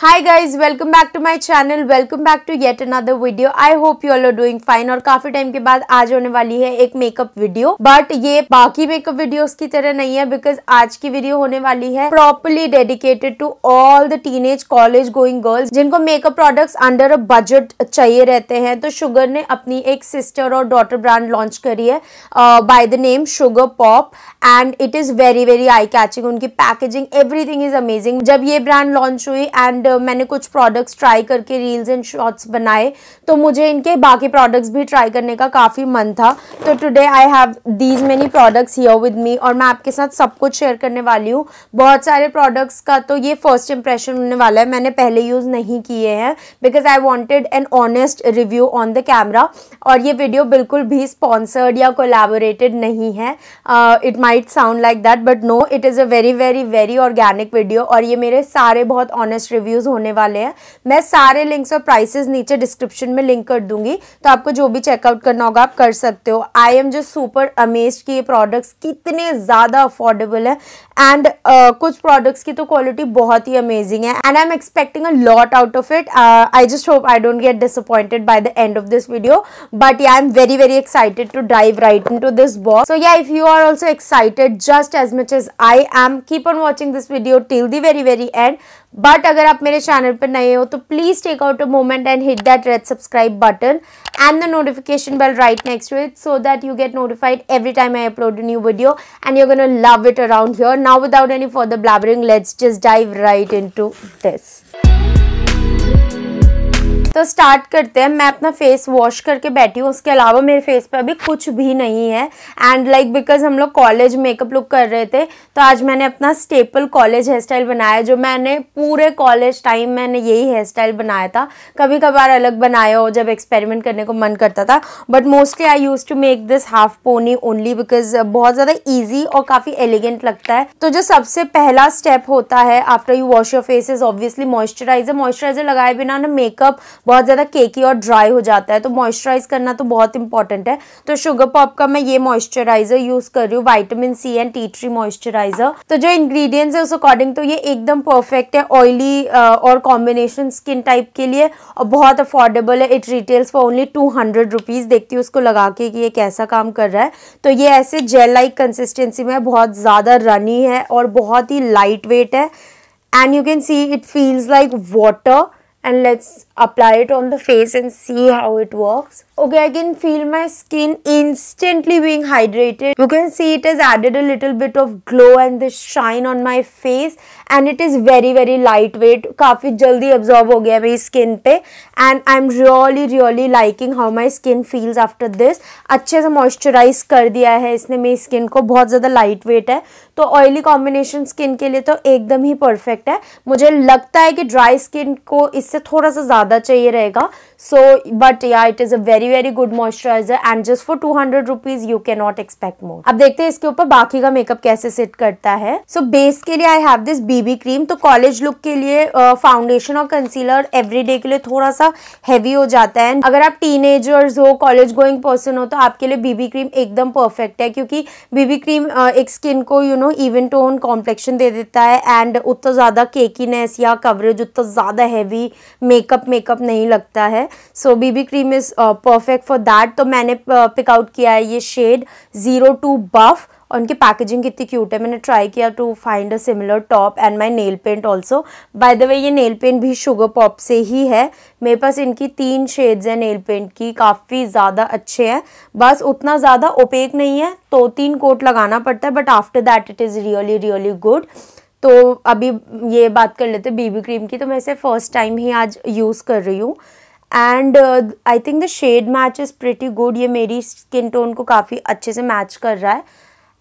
Hi guys welcome back to my channel welcome back to yet another video I hope you all are doing fine और काफी time के बाद आज होने वाली है एक मेकअप वीडियो बट ये बाकी मेकअप वीडियोस की तरह नहीं है बिकॉज आज की वीडियो होने वाली है properly dedicated to all the teenage college going girls जिनको makeup products under a budget चाहिए रहते हैं तो शुगर ने अपनी एक सिस्टर और डॉटर ब्रांड लॉन्च करी है by the name Sugar Pop and it is very very eye catching उनकी पैकेजिंग एवरीथिंग इज अमेजिंग जब ये ब्रांड लॉन्च हुई एंड एंड uh, मैंने कुछ प्रोडक्ट्स ट्राई करके रील्स एंड शॉर्ट्स बनाए तो मुझे इनके बाकी प्रोडक्ट्स भी ट्राई करने का काफ़ी मन था तो today I have these many products here with me और मैं आपके साथ सब कुछ शेयर करने वाली हूँ बहुत सारे प्रोडक्ट्स का तो ये फर्स्ट इंप्रेशन होने वाला है मैंने पहले यूज़ नहीं किए हैं because I wanted an honest review on the camera और ये वीडियो बिल्कुल भी स्पॉन्सर्ड या कोलेबोरेटेड नहीं है it might sound like that but no it is a very very very organic video और ये मेरे सारे बहुत ऑनेस्ट रिव्यू रिव्यूज़ होने वाले हैं मैं सारे लिंक्स और प्राइसेस नीचे डिस्क्रिप्शन में लिंक कर दूंगी तो आपको जो भी चेकआउट करना होगा आप कर सकते हो आई एम जो सुपर अमेज की ये प्रोडक्ट्स कितने ज़्यादा अफोर्डेबल है एंड uh, कुछ प्रोडक्ट्स की तो क्वालिटी बहुत ही अमेजिंग है and I am expecting a lot out of it I just hope I don't get disappointed by the end of this video but I am very very excited to dive right into this box so yeah if you are also excited just as much as I am keep on watching this video till the very very end but अगर आप मेरे channel पर नए हो तो please take out a moment and hit that red subscribe button and the notification bell right next to it so that you get notified every time I upload new video and you gonna love it around here now without any for the blabbering let's just dive right into this तो start करते हैं मैं अपना face wash करके बैठी हूँ उसके अलावा मेरे फेस पर अभी कुछ भी नहीं है एंड लाइक बिकॉज हम लोग कॉलेज मेकअप लुक कर रहे थे तो आज मैंने अपना स्टेपल कॉलेज हेयर स्टाइल बनाया जो मैंने पूरे कॉलेज टाइम मैंने यही हेयर स्टाइल बनाया था कभी कभार अलग बनाया हो जब एक्सपेरिमेंट करने को मन करता था but mostly I use to make this half pony only because बहुत ज़्यादा ईजी और काफ़ी एलिगेंट लगता है तो जो सबसे पहला स्टेप होता है after you wash your face is obviously moisturiser moisturiser लगाए बिना ना मेकअप बहुत ज़्यादा केकी और ड्राई हो जाता है तो मॉइस्चराइज करना तो बहुत इंपॉर्टेंट है तो शुगर पॉप का मैं ये मॉइस्चराइजर यूज़ कर रही हूँ vitamin C and tea tree moisturiser तो जो इंग्रेडिएंट्स है उस अकॉर्डिंग तो ये एकदम परफेक्ट है ऑयली uh, और कॉम्बिनेशन स्किन टाइप के लिए और बहुत अफोर्डेबल है it retails for only two hundred rupees देखती हूँ उसको लगा के कि ये कैसा काम कर रहा है तो ये ऐसे जेल लाइक कंसिस्टेंसी में बहुत ज़्यादा रनी है और बहुत ही लाइट वेट है and you can see it feels like water and let's apply it on the face and see how it works okay i can feel my skin instantly being hydrated you can see it has added a little bit of glow and the shine on my face and it is very very lightweight kafi jaldi absorb ho gaya मेरी skin pe and I'm really really liking how my skin feels after this acche se moisturize kar diya hai isne मेरी skin ko bahut zyada lightweight hai to oily combination skin ke liye to ekdam hi perfect hai mujhe lagta hai ki dry skin ko isse thoda sa ज़्यादा चाहिए रहेगा so but yeah it is a very very good moisturiser and just for two hundred rupees you can not expect more अब देखते हैं इसके ऊपर बाकी का मेकअप कैसे सेट करता है सो so, बेस के लिए I have this BB cream तो कॉलेज लुक के लिए फाउंडेशन और कंसीलर एवरीडे के लिए थोड़ा सा हैवी हो जाता है अगर आप टीन हो कॉलेज गोइंग पर्सन हो तो आपके लिए बीबी क्रीम एकदम परफेक्ट है क्योंकि बीबी क्रीम uh, एक स्किन को you know even tone complexion दे देता है एंड उतना ज़्यादा केकीनेस या कवरेज उतना ज़्यादा हैवी मेकअप मेकअप नहीं लगता है so B B cream is perfect for that तो मैंने पिकआउट uh, किया है ये शेड ज़ीरो टू बफ और उनकी पैकेजिंग कितनी क्यूट है मैंने ट्राई किया to find a similar top and my nail paint also by the way ये नेल पेंट भी शुगर पॉप से ही है मेरे पास इनकी तीन शेड्स हैं नेल पेंट की काफ़ी ज़्यादा अच्छे हैं बस उतना ज़्यादा ओपेक नहीं है तो तीन कोट लगाना पड़ता है but after that it is really really good तो अभी ये बात कर लेते बीबी क्रीम की तो मैं इसे फर्स्ट टाइम ही आज यूज़ कर रही हूँ and I think the shade match is pretty good ये मेरी स्किन टोन को काफ़ी अच्छे से मैच कर रहा है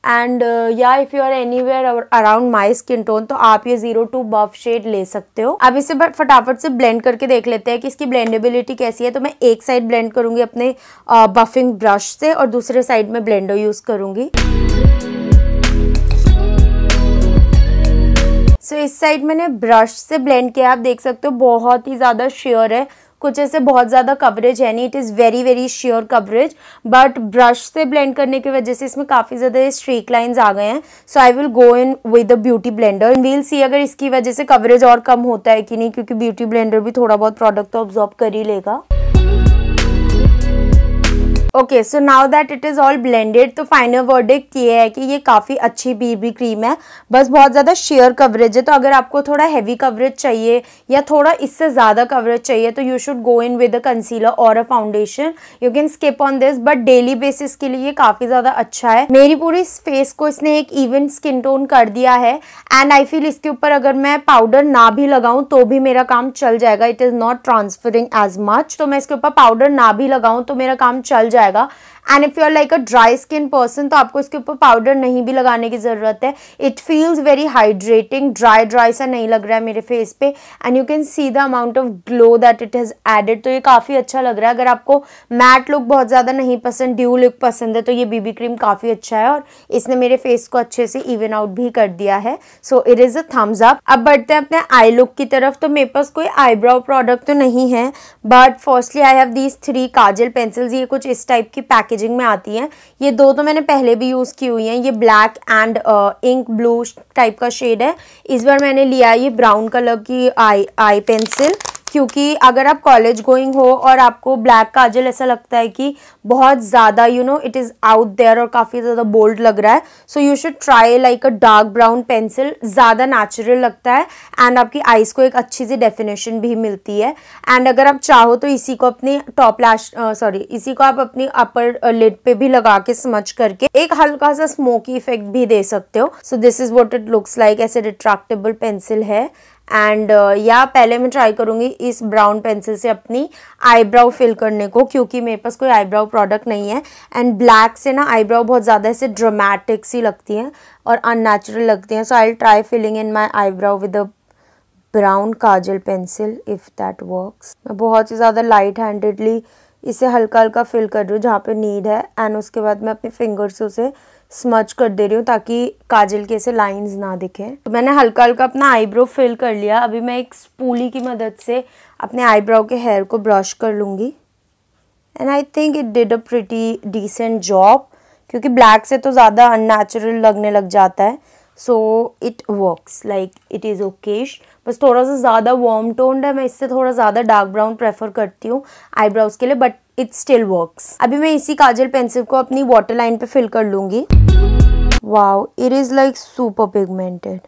and yeah if you are anywhere around my skin tone तो आप ये जीरो टू बफ शेड ले सकते हो अब इसे फटाफट से ब्लेंड करके देख लेते हैं कि इसकी ब्लेंडेबिलिटी कैसी है तो मैं एक साइड ब्लेंड करूँगी अपने बफिंग uh, ब्रश से और दूसरे साइड में ब्लेंडर यूज़ करूँगी सो इस साइड मैंने ब्रश से ब्लेंड किया आप देख सकते हो बहुत ही ज़्यादा श्योर है कुछ ऐसे बहुत ज़्यादा कवरेज है नहीं it is very very sheer coverage but brush से ब्लेंड करने की वजह से इसमें काफ़ी ज़्यादा स्ट्रीक लाइंस आ गए हैं so I will go in with the beauty blender we'll see अगर इसकी वजह से कवरेज और कम होता है कि नहीं क्योंकि ब्यूटी ब्लेंडर भी थोड़ा बहुत प्रोडक्ट तो ऑब्जॉर्ब कर ही लेगा okay so now that it is all blended तो फाइनल वर्डिक्ट ये है कि ये काफ़ी अच्छी बीबी क्रीम है बस बहुत ज़्यादा शेयर कवरेज है तो अगर आपको थोड़ा हैवी कवरेज चाहिए या थोड़ा इससे ज़्यादा कवरेज चाहिए तो you should go in with a concealer और a foundation you can skip on this but daily basis के लिए काफ़ी ज़्यादा अच्छा है मेरी पूरी फेस को इसने एक इवन स्किन टोन कर दिया है एंड आई फील इसके ऊपर अगर मैं पाउडर ना भी लगाऊँ तो भी मेरा काम चल जाएगा it is not transferring as much तो मैं इसके ऊपर पाउडर ना भी लगाऊँ तो मेरा काम चल जाएगा जाएगा and if you are like a dry skin person तो आपको इसके ऊपर पाउडर नहीं भी लगाने की ज़रूरत है it feels very hydrating dry dry सा नहीं लग रहा है मेरे फेस पे and you can see the amount of glow that it has added तो ये काफ़ी अच्छा लग रहा है अगर आपको मैट लुक बहुत ज़्यादा नहीं पसंद ड्यू लुक पसंद है तो ये बीबी क्रीम काफ़ी अच्छा है और इसने मेरे फेस को अच्छे से इवन आउट भी कर दिया है so it is a thumbs up अब बढ़ते हैं अपने आई लुक की तरफ तो मेरे पास कोई आईब्राउ प्रोडक्ट तो नहीं है but firstly I have these three kajal pencils ये कुछ इस टाइप की पैकेजिंग में आती है ये दो तो मैंने पहले भी यूज़ की हुई हैं ये black and ink blue type का शेड है इस बार मैंने लिया ये ब्राउन कलर की आई आई पेंसिल क्योंकि अगर आप कॉलेज गोइंग हो और आपको ब्लैक काजल ऐसा लगता है कि बहुत ज़्यादा you know it is out there और काफ़ी ज़्यादा बोल्ड लग रहा है so you should try like a dark brown pencil ज़्यादा नेचुरल लगता है एंड आपकी आइज़ को एक अच्छी सी डेफिनेशन भी मिलती है एंड अगर आप चाहो तो इसी को अपनी टॉप लैश सॉरी इसी को आप अपनी अपर लिड पे भी लगा के समझ करके एक हल्का सा स्मोकी इफेक्ट भी दे सकते हो so this is what it looks like ऐसे रिट्रैक्टेबल पेंसिल है एंड uh, या पहले मैं ट्राई करूँगी इस ब्राउन पेंसिल से अपनी आईब्राउ फिल करने को क्योंकि मेरे पास कोई आईब्राउ प्रोडक्ट नहीं है एंड ब्लैक से ना आईब्राउ बहुत ज़्यादा ऐसे ड्रामेटिक सी लगती हैं और अननेचुरल लगती हैं so I try filling in my eyebrow with a brown kajal pencil if that works मैं बहुत ही ज़्यादा लाइट हैंडेडली इसे हल्का हल्का फिल कर रही हूँ जहाँ पे नीड है एंड उसके बाद मैं अपने फिंगर्स से उसे स्मच कर दे रही हूँ ताकि काजल के ऐसे लाइंस ना दिखें तो मैंने हल्का हल्का अपना आईब्रो फिल कर लिया अभी मैं एक स्पूली की मदद से अपने आईब्रो के हेयर को ब्रश कर लूँगी and I think it did a pretty decent job क्योंकि ब्लैक से तो ज़्यादा अननेचुरल लगने लग जाता है so it works like it is okayish बस थोड़ा सा ज़्यादा वार्म टोन्ड है मैं इससे थोड़ा ज़्यादा डार्क ब्राउन प्रेफर करती हूँ आईब्राउज़ के लिए बट इट स्टिल वर्क अभी मैं इसी काजल पेंसिल को अपनी वाटर लाइन पे फिल कर लूंगी wow it is like super pigmented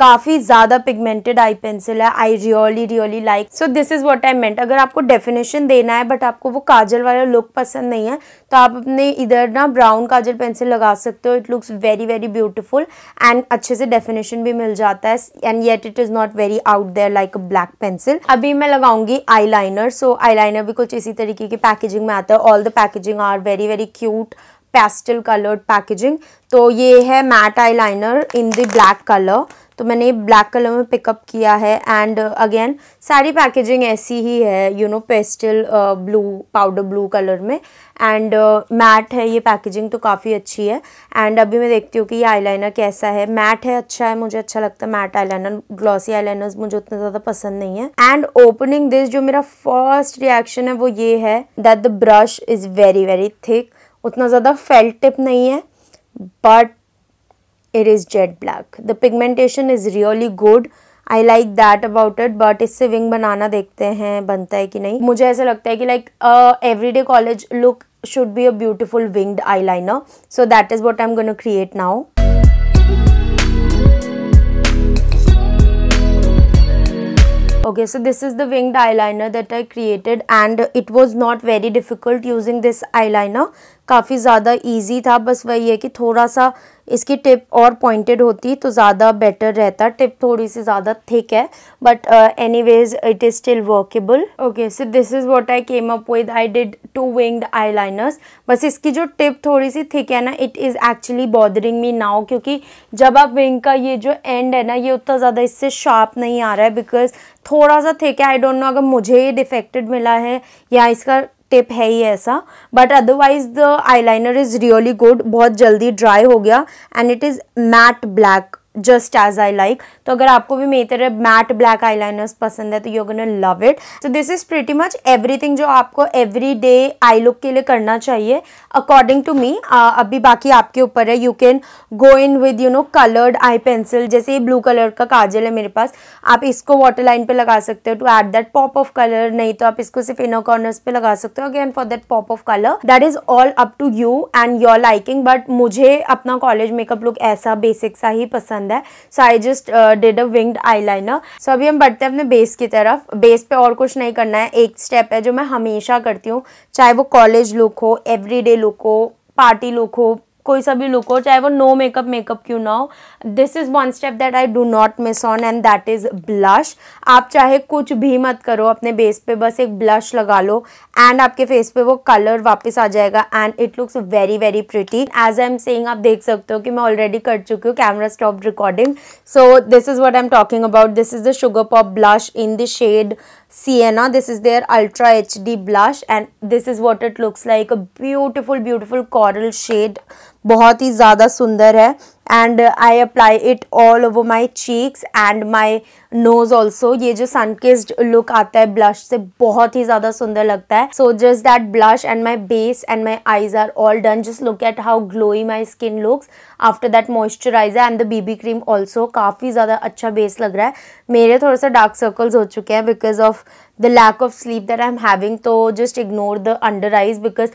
काफी ज्यादा पिगमेंटेड आई पेंसिल है I really really like so this is what I meant अगर आपको डेफिनेशन देना है बट आपको वो काजल वाला लुक पसंद नहीं है तो आप अपने इधर ना ब्राउन काजल पेंसिल लगा सकते हो it looks very very beautiful and अच्छे से डेफिनेशन भी मिल जाता है and yet it is not very out there like a black pencil अभी मैं लगाऊंगी आई लाइनर सो आई लाइनर भी कुछ इसी तरीके की पैकेजिंग में आता है all the packaging are very very cute pastel coloured packaging तो ये है matte eyeliner in the black colour तो मैंने ब्लैक कलर में पिकअप किया है एंड अगेन uh, सारी पैकेजिंग ऐसी ही है you know pastel blue powder blue colour में एंड मैट uh, है ये पैकेजिंग तो काफ़ी अच्छी है एंड अभी मैं देखती हूँ कि ये आईलाइनर कैसा है मैट है अच्छा है मुझे अच्छा लगता है मैट आईलाइनर ग्लॉसी आईलाइनर्स मुझे उतना ज़्यादा पसंद नहीं है एंड ओपनिंग दिस जो मेरा फर्स्ट रिएक्शन है वो ये है that the brush is very very thick उतना ज़्यादा फेल्ट टिप नहीं है but it is jet black the pigmentation is really good I like that about it but इससे विंग बनाना देखते हैं बनता है कि नहीं मुझे ऐसा लगता है कि like every day college look should be a beautiful winged eyeliner so that is what I am gonna create now okay so this is the winged eyeliner that i created and it was not very difficult using this eyeliner काफ़ी ज़्यादा easy था बस वही है कि थोड़ा सा इसकी टिप और पॉइंटेड होती तो ज़्यादा बेटर रहता टिप थोड़ी सी ज़्यादा थिक है but anyways it is still workable okay so this is what I came up with I did two winged eyeliners बस इसकी जो टिप थोड़ी सी थिक है ना it is actually bothering me now क्योंकि जब आप विंग का ये जो एंड है ना ये उतना ज़्यादा इससे शार्प नहीं आ रहा है बिकॉज थोड़ा सा थिक है आई डोंट नो अगर मुझे ये डिफेक्टेड मिला है या इसका टिप है ही ऐसा but otherwise the eyeliner is really good बहुत जल्दी ड्राई हो गया and it is matte black just as I like तो अगर आपको भी मेरी तरह मैट ब्लैक आई लाइनर्स पसंद है तो you gonna love it so this is pretty much everything जो आपको एवरी डे आई लुक के लिए करना चाहिए अकॉर्डिंग टू मी अभी बाकी आपके ऊपर है you can go in with you know coloured eye pencil जैसे ये ब्लू कलर का काजल है मेरे पास आप इसको वाटर लाइन पे लगा सकते हो to add that pop of colour नहीं तो आप इसको सिर्फ इनर कॉर्नर्स पे लगा सकते हो again for that pop of colour that is all up to you and your liking but मुझे अपना कॉलेज मेकअप लुक ऐसा बेसिक सा ही पसंद पसंद है so I just did a winged eyeliner so अभी हम बढ़ते हैं अपने बेस की तरफ बेस पे और कुछ नहीं करना है एक स्टेप है जो मैं हमेशा करती हूँ चाहे वो कॉलेज लुक हो एवरीडे लुक हो पार्टी लुक हो कोई सा भी लुक हो चाहे वो नो मेकअप मेकअप क्यों ना हो this is one step that I do not miss on and that is blush आप चाहे कुछ भी मत करो अपने बेस पे बस एक ब्लश लगा लो एंड आपके फेस पे वो कलर वापस आ जाएगा and it looks very very pretty as I am saying आप देख सकते हो कि मैं ऑलरेडी कर चुकी हूँ camera stop recording so this is what I am talking about this is the Sugar Pop blush in the shade Sienna. This is their Ultra HD blush and this is what it looks like. A beautiful, beautiful coral shade बहुत ही ज़्यादा सुंदर है and I apply it all over my cheeks and my nose also ये जो सनकिस्ड look आता है blush से बहुत ही ज़्यादा सुंदर लगता है so just that blush and my base and my eyes are all done just look at how glowy my skin looks after that moisturiser and the BB cream also काफ़ी ज़्यादा अच्छा बेस लग रहा है मेरे थोड़े से डार्क सर्कल्स हो चुके हैं because of the lack of sleep that I am having तो just ignore the under eyes because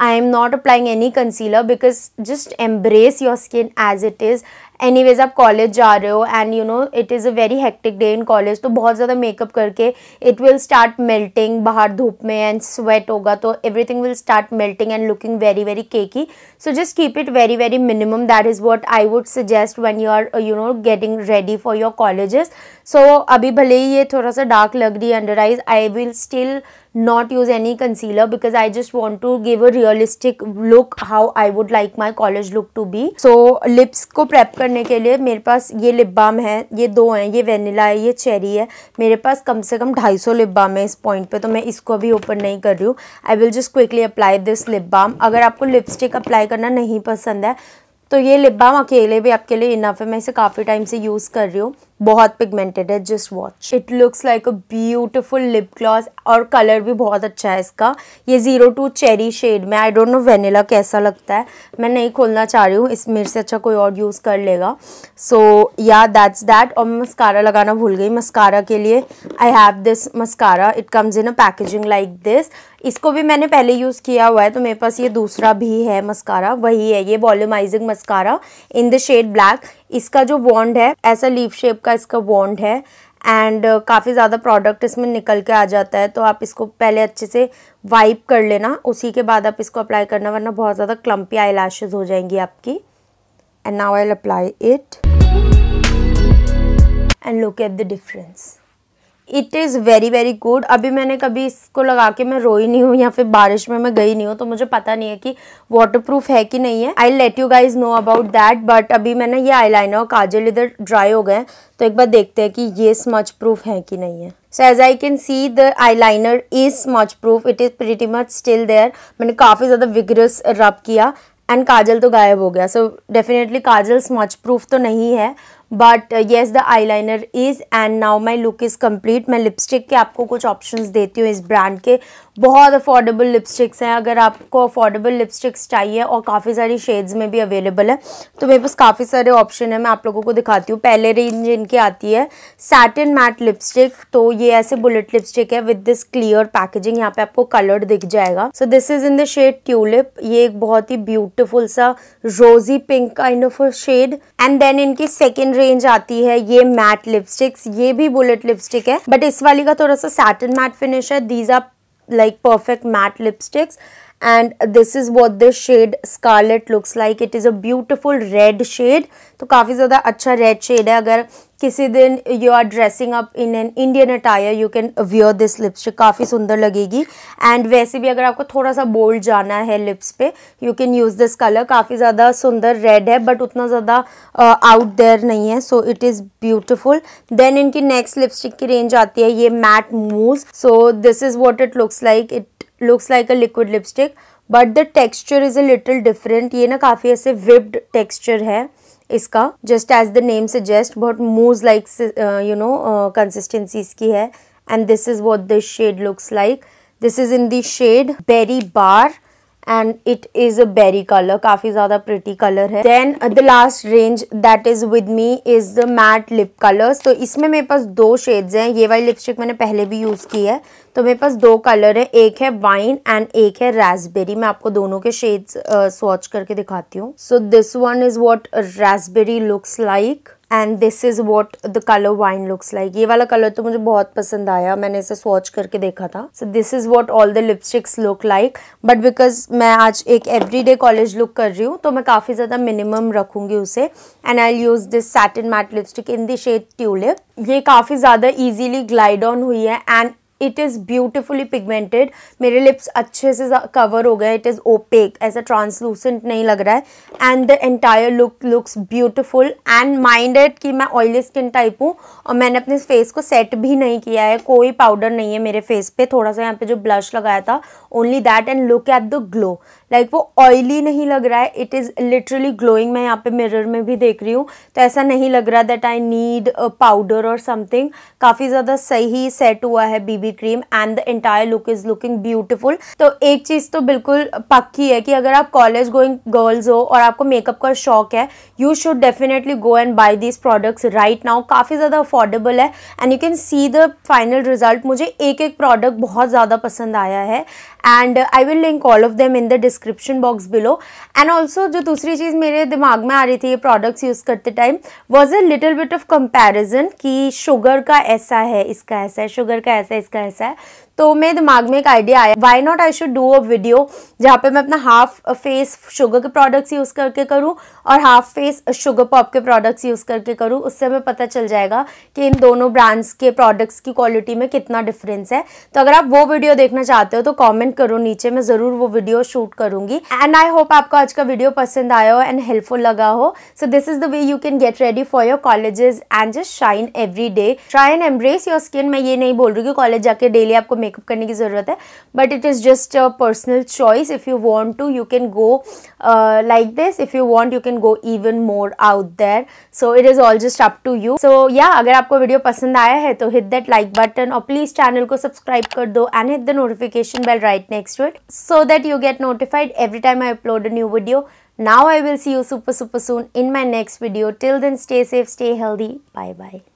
I am not applying any concealer because just embrace your skin as it is anyways आप college जा रहे हो and you know it is a very hectic day in college तो बहुत ज़्यादा makeup करके it will start melting बाहर धूप में एंड स्वेट होगा तो everything will start melting and looking very very cakey so just keep it very very minimum that is what I would suggest when you are you know getting ready for your colleges so so, अभी भले ही ये थोड़ा सा dark लग रही है under eyes I will still not use any concealer because I just want to give a realistic look how I would like my college look to be so lips को prep करने के लिए मेरे पास ये lip balm है ये दो हैं ये वेनिला है ये चेरी है मेरे पास कम से कम ढाई सौ लिप बाम है इस पॉइंट पर तो मैं इसको अभी ओपन नहीं कर रही हूँ I will just quickly apply this lip balm अगर आपको लिपस्टिक अप्लाई करना नहीं पसंद है तो ये लिप बाम अकेले भी आपके लिए इनफ है मैं इसे काफ़ी टाइम से यूज़ कर रही हूँ बहुत पिगमेंटेड है just watch it looks like a beautiful lip gloss और कलर भी बहुत अच्छा है इसका ये ज़ीरो टू चेरी शेड में आई डोंट नो वेनिला कैसा लगता है मैं नहीं खोलना चाह रही हूँ इस मेरे से अच्छा कोई और यूज़ कर लेगा सो या दैट्स दैट और मैं मस्कारा लगाना भूल गई मस्कारा के लिए I have this mascara it comes in a packaging like this इसको भी मैंने पहले यूज़ किया हुआ है तो मेरे पास ये दूसरा भी है मस्कारा वही है ये volumising mascara in the shade black इसका जो वॉन्ड है ऐसा लीव शेप का इसका वॉन्ड है एंड uh, काफ़ी ज़्यादा प्रोडक्ट इसमें निकल के आ जाता है तो आप इसको पहले अच्छे से वाइप कर लेना उसी के बाद आप इसको अप्लाई करना वरना बहुत ज़्यादा क्लम्पी आई हो जाएंगी आपकी and now I apply it and look at the difference it is very very good अभी मैंने कभी इसको लगा के मैं रोई नहीं हूँ या फिर बारिश में मैं गई नहीं हूँ तो मुझे पता नहीं है कि वाटरप्रूफ है कि नहीं है I let you guys know about that but अभी मैंने ये आई लाइनर और काजल इधर ड्राई हो गए तो एक बार देखते हैं कि ये स्मच प्रूफ है कि नहीं है so as I can see the eyeliner is smudge proof it is pretty much still there मैंने काफ़ी ज़्यादा विग्रस रब किया एंड काजल तो गायब हो गया सो डेफिनेटली काजल स्मच प्रूफ तो नहीं है but yes the eyeliner is and now my look is complete मैं लिपस्टिक के आपको कुछ ऑप्शन देती हूँ इस ब्रांड के बहुत अफोर्डेबल लिपस्टिक्स हैं अगर आपको अफोर्डेबल लिपस्टिक्स चाहिए और काफ़ी सारी शेड्स में भी अवेलेबल है तो मेरे पास काफ़ी सारे ऑप्शन है मैं आप लोगों को दिखाती हूँ पहले रेंज इनकी आती है सैटिन मैट लिपस्टिक तो ये ऐसे बुलेट लिपस्टिक है विद दिस क्लियर पैकेजिंग यहाँ पे आपको कलर दिख जाएगा so this is in the shade tulip ये एक बहुत ही ब्यूटिफुल सा rosy pink kind of shade and then इनकी सेकेंड रेंज आती है ये मैट लिपस्टिक्स ये भी बुलेट लिपस्टिक है बट इस वाली का थोड़ा सा सैटन मैट फिनिश है these are like perfect matte lipsticks and this is what this shade scarlet looks like it is a beautiful red shade तो काफ़ी ज़्यादा अच्छा रेड शेड है अगर किसी दिन you are dressing up in an Indian attire you can wear this lipstick काफ़ी सुंदर लगेगी एंड वैसे भी अगर आपको थोड़ा सा बोल्ड जाना है लिप्स पे you can use this colour काफ़ी ज़्यादा सुंदर रेड है बट उतना ज़्यादा आउट देयर नहीं है so it is beautiful then इनकी नेक्स्ट लिपस्टिक की रेंज आती है ये matte move so this is what it looks like it looks like a liquid lipstick but the texture is a little different ये ना काफ़ी ऐसे विप्ड टेक्स्चर है इसका just as the name suggest बहुत mousse like you know consistency इसकी है and this is what this shade looks like this is in the shade berry bar and it is a berry colour काफ़ी ज़्यादा pretty colour है then the last range that is with me is the matte lip colours तो इसमें मेरे पास दो shades हैं ये वाली लिपस्टिक मैंने पहले भी यूज़ की है तो मेरे पास दो कलर है एक है वाइन एंड एक है रासबेरी मैं आपको दोनों के शेड्स स्वॉच uh, करके दिखाती हूँ so this one is what raspberry looks like and this is what the colour wine looks like ये वाला कलर तो मुझे बहुत पसंद आया मैंने इसे स्वॉच करके देखा था so this is what all the lipsticks look like but because मैं आज एक एवरी डे कॉलेज लुक कर रही हूँ तो मैं काफ़ी ज़्यादा मिनिमम रखूँगी उसे and I use this satin matte lipstick in the shade tulip ये काफ़ी ज़्यादा ईजिली ग्लाइड ऑन हुई है and it is beautifully pigmented मेरे लिप्स अच्छे से कवर हो गए इट इज़ ओपेक ऐसा ट्रांसलूसेंट नहीं लग रहा है and the entire look looks beautiful and minded कि मैं ऑयली स्किन टाइप हूँ और मैंने अपने फेस को सेट भी नहीं किया है कोई पाउडर नहीं है मेरे फेस पे थोड़ा सा यहाँ पे जो ब्लश लगाया था only that and look at the glow like वो ऑयली नहीं लग रहा है इट इज़ लिटरली ग्लोइंग मैं यहाँ पे मिरर में भी देख रही हूँ तो ऐसा नहीं लग रहा दैट आई नीड पाउडर और समथिंग काफ़ी ज़्यादा सही सेट हुआ है BB BB cream and the entire look is looking beautiful तो एक चीज तो बिल्कुल पक्की है कि अगर आप कॉलेज गोइंग गर्ल्स हो और आपको मेकअप का शौक है you should definitely go and buy these products right now काफ़ी ज़्यादा अफोर्डेबल है and you can see the final result मुझे एक एक प्रोडक्ट बहुत ज़्यादा पसंद आया है and I will link all of them in the description box below and also जो दूसरी चीज़ मेरे दिमाग में आ रही थी ये प्रोडक्ट्स यूज़ करते time was a little bit of comparison कि शुगर का ऐसा है इसका ऐसा है शुगर का ऐसा है इसका ऐसा है तो मेरे दिमाग में एक आइडिया आया why not I should do a video जहाँ पे मैं अपना हाफ फेस शुगर के प्रोडक्ट्स यूज़ करके करूँ और हाफ फेस शुगर पॉप के प्रोडक्ट्स यूज़ करके करूँ उससे हमें पता चल जाएगा कि इन दोनों ब्रांड्स के प्रोडक्ट्स की क्वालिटी में कितना डिफरेंस है तो अगर आप वो वीडियो देखना चाहते हो तो कॉमेंट करो नीचे मैं ज़रूर वो वीडियो शूट करूँगी एंड आई होप आपको आज का वीडियो पसंद आया हो एंड हेल्पफुल लगा हो so this is the way you can get ready for your colleges and just shine every day try and embrace your skin मैं ये नहीं बोल रही कि कॉलेज जाके डेली आपको मेकअप करने की ज़रूरत है but it is just a personal choice if you want to you can go like this if you want you can go even more out there so it is all just up to you so या अगर आपको video पसंद आया है तो hit that like button और please channel को subscribe कर दो and hit the notification bell right next it so that you get notified every time I upload a new video Now I will see you super super soon in my next video. Till then stay safe, stay healthy. Bye bye.